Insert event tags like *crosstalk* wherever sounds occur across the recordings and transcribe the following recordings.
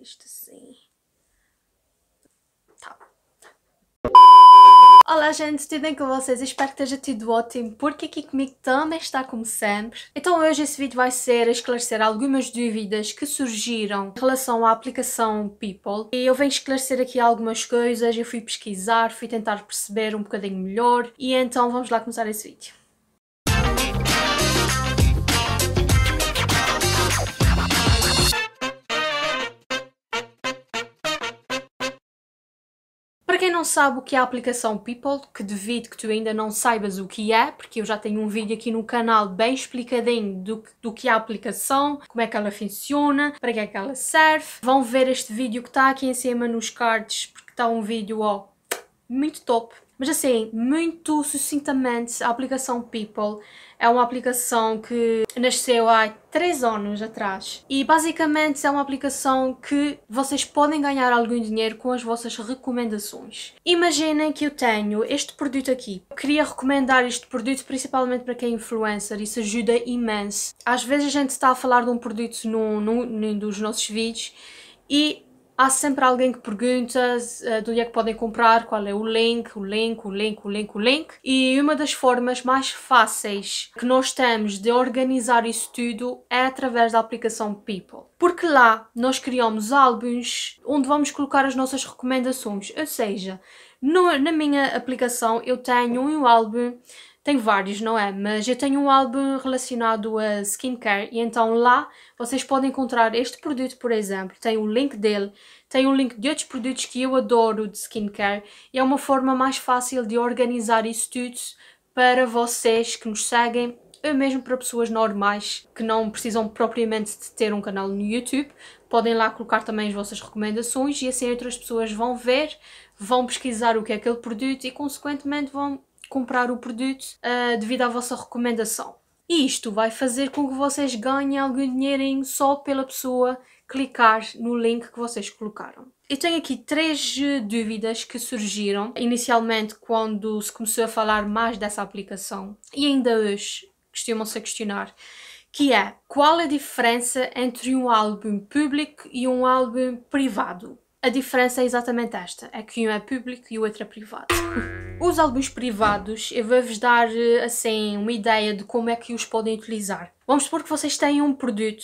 isto assim. Tá. Olá gente, tudo bem com vocês? Espero que esteja tudo ótimo, porque aqui comigo também está como sempre. Então hoje esse vídeo vai ser esclarecer algumas dúvidas que surgiram em relação à aplicação People. E eu venho esclarecer aqui algumas coisas, eu fui pesquisar, fui tentar perceber um bocadinho melhor. E então vamos lá começar esse vídeo. não sabe o que é a aplicação People, que devido que tu ainda não saibas o que é, porque eu já tenho um vídeo aqui no canal bem explicadinho do, do que é a aplicação, como é que ela funciona, para que é que ela serve. Vão ver este vídeo que está aqui em cima nos cards, porque está um vídeo ó, muito top. Mas assim, muito sucintamente, a aplicação People é uma aplicação que nasceu há 3 anos atrás e basicamente é uma aplicação que vocês podem ganhar algum dinheiro com as vossas recomendações. Imaginem que eu tenho este produto aqui. Eu queria recomendar este produto principalmente para quem é influencer, isso ajuda imenso. Às vezes a gente está a falar de um produto num, num, num dos nossos vídeos e há sempre alguém que pergunta eh, de onde é que podem comprar, qual é o link, o link, o link, o link, o link. E uma das formas mais fáceis que nós temos de organizar isso tudo é através da aplicação People. Porque lá nós criamos álbuns onde vamos colocar as nossas recomendações, ou seja, na minha aplicação eu tenho um álbum tenho vários, não é? Mas eu tenho um álbum relacionado a skincare e então lá vocês podem encontrar este produto, por exemplo. Tem o link dele, tem o link de outros produtos que eu adoro de skincare e é uma forma mais fácil de organizar isso tudo para vocês que nos seguem ou mesmo para pessoas normais que não precisam propriamente de ter um canal no YouTube. Podem lá colocar também as vossas recomendações e assim outras pessoas vão ver, vão pesquisar o que é aquele produto e consequentemente vão comprar o produto uh, devido à vossa recomendação. E isto vai fazer com que vocês ganhem algum dinheirinho só pela pessoa clicar no link que vocês colocaram. Eu tenho aqui três eh, dúvidas que surgiram inicialmente quando se começou a falar mais dessa aplicação e ainda hoje costumam-se a questionar, que é qual a diferença entre um álbum público e um álbum privado? A diferença é exatamente esta, é que um é público e o outro é privado. *laughs* Os álbuns privados, eu vou-vos dar eh, assim uma ideia de como é que os podem utilizar. Vamos supor que vocês têm um produto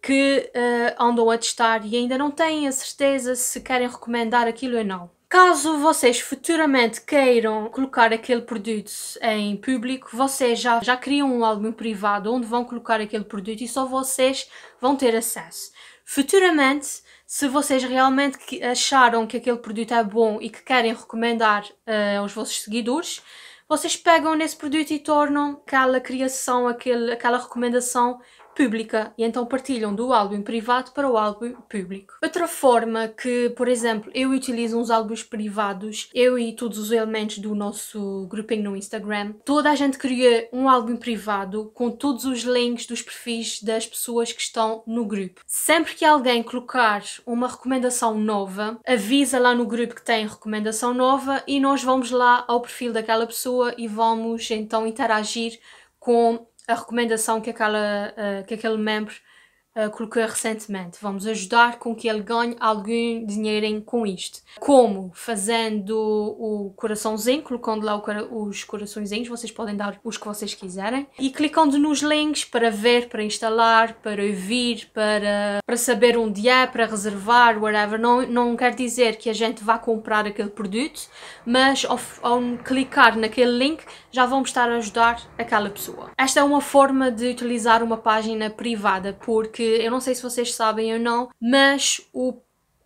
que uh, andam a testar e ainda não têm a certeza se querem recomendar aquilo ou não. Caso vocês futuramente queiram colocar aquele produto em público, vocês já, já criam um álbum privado onde vão colocar aquele produto e só vocês vão ter acesso. Futuramente, se vocês realmente acharam que aquele produto é bom e que querem recomendar uh, aos vossos seguidores, vocês pegam nesse produto e tornam aquela criação, aquele, aquela recomendação pública e então partilham do álbum privado para o álbum público. Outra forma que, por exemplo, eu utilizo uns álbuns privados, eu e todos os elementos do nosso grupinho no Instagram, toda a gente cria um álbum privado com todos os links dos perfis das pessoas que estão no grupo. Sempre que alguém colocar uma recomendação nova, avisa lá no grupo que tem recomendação nova e nós vamos lá ao perfil daquela pessoa e vamos então interagir com a recomendação que, aquela, uh, que aquele membro uh, colocou recentemente. Vamos ajudar com que ele ganhe algum dinheiro com isto. Como? Fazendo o coraçãozinho, colocando lá os coraçõezinhos, vocês podem dar os que vocês quiserem. E clicando nos links para ver, para instalar, para ouvir, para, para saber onde é, para reservar, whatever. Não, não quer dizer que a gente vá comprar aquele produto, mas ao, ao clicar naquele link já vamos estar a ajudar aquela pessoa. Esta é uma forma de utilizar uma página privada, porque eu não sei se vocês sabem ou não, mas o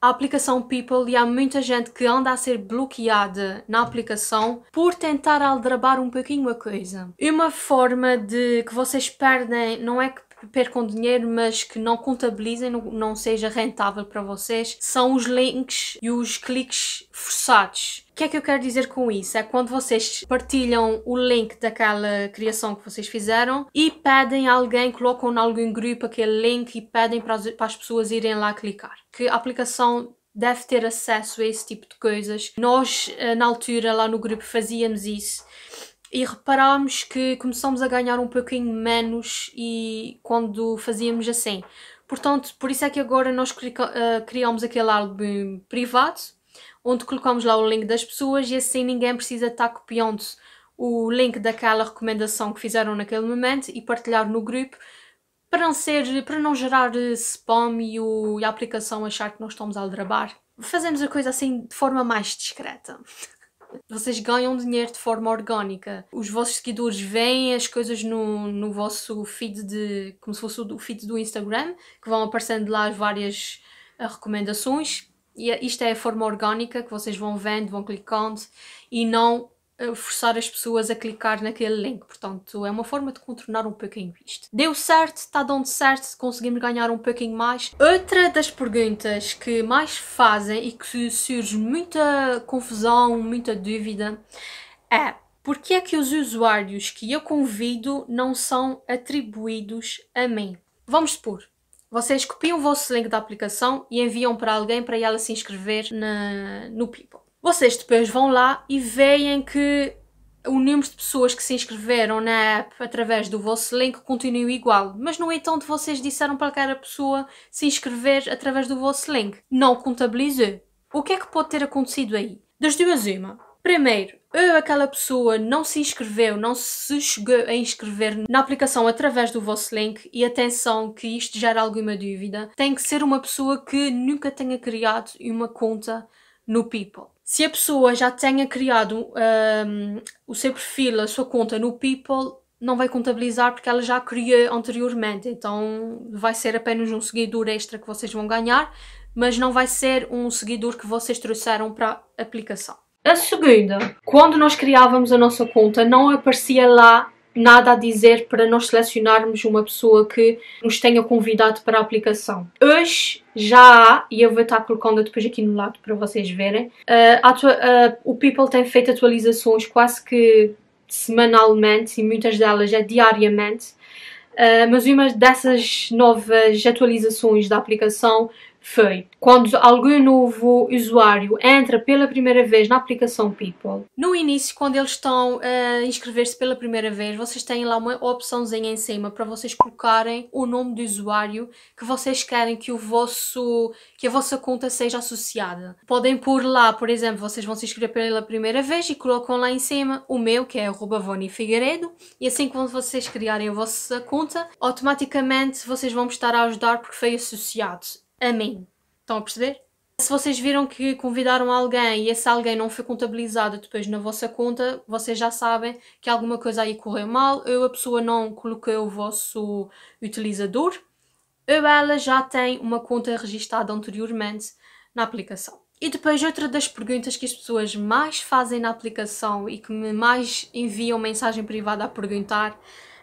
a aplicação People e há muita gente que anda a ser bloqueada na aplicação por tentar aldrabar um pouquinho a coisa. e Uma forma de que vocês perdem, não é que percam dinheiro, mas que não contabilizem, não, não seja rentável para vocês, são os links e os cliques forçados. O que é que eu quero dizer com isso? É quando vocês partilham o link daquela criação que vocês fizeram e pedem a alguém, colocam em algum grupo aquele link e pedem para as, para as pessoas irem lá clicar. Que a aplicação deve ter acesso a esse tipo de coisas. Nós, eh, na altura, lá no grupo, fazíamos isso e reparámos que começámos a ganhar um pouquinho menos e quando fazíamos assim. Portanto, por isso é que agora nós ah, criámos aquele álbum privado, onde colocámos lá o link das pessoas e assim ninguém precisa estar copiando o link daquela recomendação que fizeram naquele momento e partilhar no grupo para não, ser, para não gerar eh, spam e, o, e a aplicação achar que nós estamos a aldrabar. Fazemos a coisa assim de forma mais discreta vocês ganham dinheiro de forma orgânica. Os vossos seguidores veem as coisas no, no vosso feed de. como se fosse o feed do Instagram, que vão aparecendo lá várias eh, recomendações. E eh, isto é a forma orgânica que vocês vão vendo, vão clicando e não forçar as pessoas a clicar naquele link. Portanto, é uma forma de contornar um pouquinho isto. Deu certo? Está dando certo? Conseguimos ganhar um pouquinho mais? Outra das perguntas que mais fazem e que surge muita confusão, muita dúvida é porque é que os usuários que eu convido não são atribuídos a mim? Vamos supor, vocês copiam o vosso link da aplicação e enviam para alguém para ela se inscrever na, no People. Vocês depois vão lá e veem que o número de pessoas que se inscreveram na app através do vosso link continua igual, mas no entanto é vocês disseram para cada pessoa se inscrever através do vosso link. Não contabilizou. O que é que pode ter acontecido aí? Das duas, uma. Primeiro, ou aquela pessoa não se inscreveu, não se chegou a inscrever na aplicação através do vosso link e atenção que isto gera alguma dúvida, tem que ser uma pessoa que nunca tenha criado uma conta no People se a pessoa já tenha criado um, o seu perfil, a sua conta no People, não vai contabilizar porque ela já criou anteriormente. Então vai ser apenas um seguidor extra que vocês vão ganhar, mas não vai ser um seguidor que vocês trouxeram para a aplicação. A segunda, quando nós criávamos a nossa conta, não aparecia lá nada a dizer para nós selecionarmos uma pessoa que nos tenha convidado para a aplicação. Hoje já há, e eu vou estar colocando depois aqui no lado para vocês verem, uh, uh, o People tem feito atualizações quase que semanalmente e muitas delas é diariamente. Uh, mas uma dessas novas atualizações da aplicação foi quando algum novo usuário entra pela primeira vez na aplicação People. No início, quando eles estão eh, a inscrever-se pela primeira vez, vocês têm lá uma opçãozinha em cima para vocês colocarem o nome do usuário que vocês querem que o vosso que a vossa conta seja associada. Podem pôr lá, por exemplo, vocês vão se inscrever pela primeira vez e colocam lá em cima o meu, que é Voni Figueiredo, e assim quando vocês criarem a vossa conta, automaticamente vocês vão estar a ajudar porque foi associado a mim. Estão a perceber? Se vocês viram que convidaram alguém e esse alguém não foi contabilizado depois na vossa conta, vocês já sabem que alguma coisa aí correu mal, ou a pessoa não colocou o vosso utilizador, ou ela já tem uma conta registada anteriormente na aplicação. E depois outra das perguntas que as pessoas mais fazem na aplicação e que me mais enviam mensagem privada a perguntar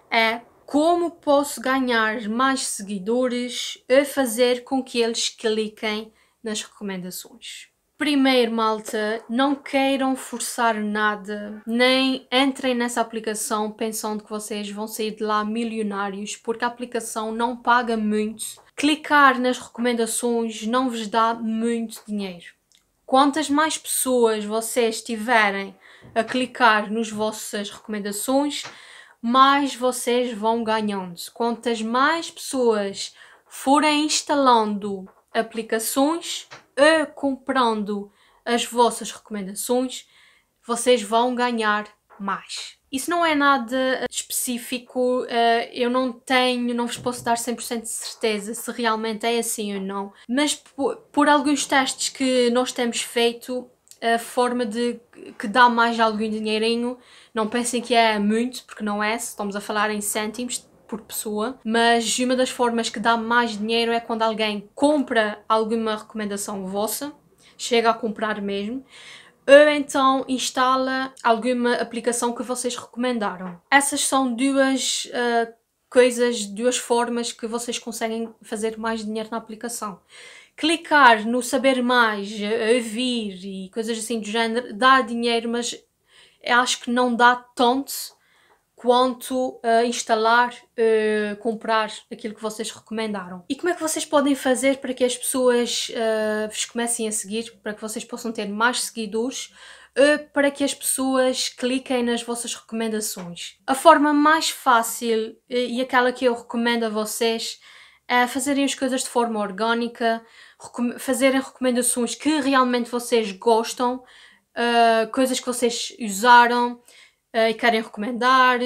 é como posso ganhar mais seguidores a fazer com que eles cliquem nas recomendações? Primeiro, malta, não queiram forçar nada, nem entrem nessa aplicação pensando que vocês vão sair de lá milionários, porque a aplicação não paga muito. Clicar nas recomendações não vos dá muito dinheiro. Quantas mais pessoas vocês tiverem a clicar nas vossas recomendações, mais vocês vão ganhando. Quantas mais pessoas forem instalando aplicações e comprando as vossas recomendações, vocês vão ganhar mais. Isso não é nada específico, eh, eu não tenho, não vos posso dar 100% de certeza se realmente é assim ou não, mas por, por alguns testes que nós temos feito, a forma de que dá mais algum dinheirinho. Não pensem que é muito, porque não é, estamos a falar em cêntimos por pessoa, mas uma das formas que dá mais dinheiro é quando alguém compra alguma recomendação vossa, chega a comprar mesmo, ou então instala alguma aplicação que vocês recomendaram. Essas são duas uh, coisas, duas formas que vocês conseguem fazer mais dinheiro na aplicação. Clicar no saber mais, eh, ouvir e coisas assim do género dá dinheiro, mas acho que não dá tanto quanto uh, instalar, uh, comprar aquilo que vocês recomendaram. E como é que vocês podem fazer para que as pessoas uh, vos comecem a seguir, para que vocês possam ter mais seguidores? Eh, para que as pessoas cliquem nas vossas recomendações. A forma mais fácil eh, e aquela que eu recomendo a vocês é fazerem as coisas de forma orgânica, fazerem recomendações que realmente vocês gostam, eh, coisas que vocês usaram e querem recomendar,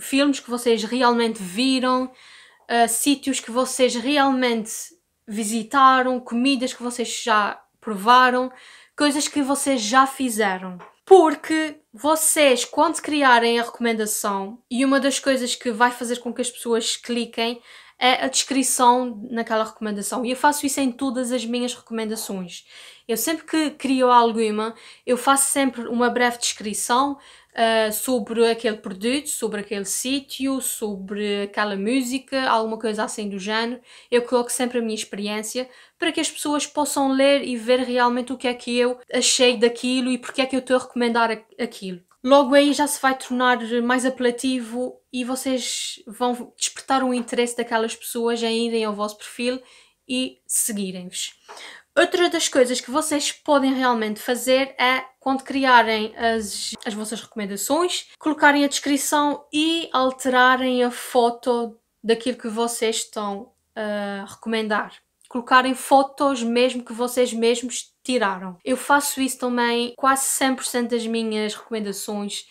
filmes que vocês realmente viram, sítios que vocês realmente visitaram, comidas que vocês já provaram coisas que vocês já fizeram. Porque vocês, quando criarem a recomendação, e uma das coisas que vai fazer com que as pessoas cliquem é a descrição naquela recomendação. E eu faço isso em todas as minhas recomendações. Eu sempre que crio alguma, eu faço sempre uma breve descrição, uh, sobre aquele produto, sobre aquele sítio, sobre aquela música, alguma coisa assim do género. Eu coloco sempre a minha experiência para que as pessoas possam ler e ver realmente o que é que eu achei daquilo e porque é que eu estou a recomendar aquilo. Logo aí já se vai tornar mais apelativo e vocês vão despertar o interesse daquelas pessoas em irem ao vosso perfil e seguirem-vos. Outra das coisas que vocês podem realmente fazer é, quando criarem as, as vossas recomendações, colocarem a descrição e alterarem a foto daquilo que vocês estão a ah, recomendar. Colocarem fotos mesmo que vocês mesmos tiraram. Eu faço isso também quase 100% das minhas recomendações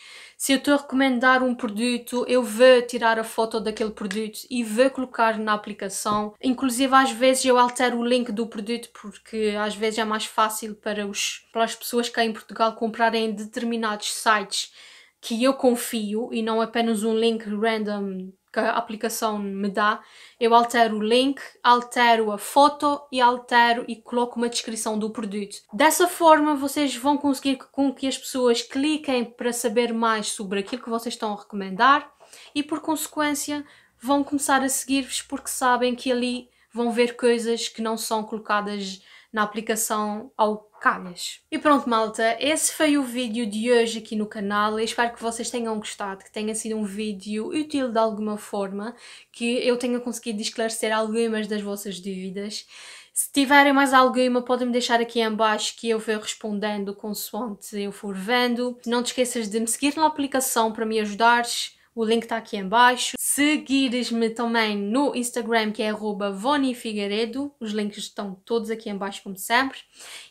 se eu estou a recomendar um produto, eu vou tirar a foto daquele produto e vou colocar na aplicação. Inclusive, às vezes eu altero o link do produto porque às vezes é mais fácil para, os, para as pessoas que em Portugal comprarem em determinados sites que eu confio e não apenas um link random que a aplicação me dá, eu altero o link, altero a foto e altero e coloco uma descrição do produto. Dessa forma, vocês vão conseguir com que as pessoas cliquem para saber mais sobre aquilo que vocês estão a recomendar e, por consequência, vão começar a seguir-vos porque sabem que ali vão ver coisas que não são colocadas na aplicação ao calhas. E pronto, malta, esse foi o vídeo de hoje aqui no canal. Eu espero que vocês tenham gostado, que tenha sido um vídeo útil de alguma forma, que eu tenha conseguido esclarecer algumas das vossas dúvidas. Se tiverem mais alguma, podem me deixar aqui em baixo que eu vou respondendo consoante eu for vendo. Não te esqueças de me seguir na aplicação para me ajudares o link está aqui embaixo. Seguires-me também no Instagram, que é @vonifigaredo. Os links estão todos aqui embaixo, como sempre.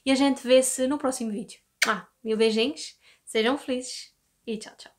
E a gente vê-se no próximo vídeo. Ah, mil beijinhos, sejam felizes e tchau, tchau.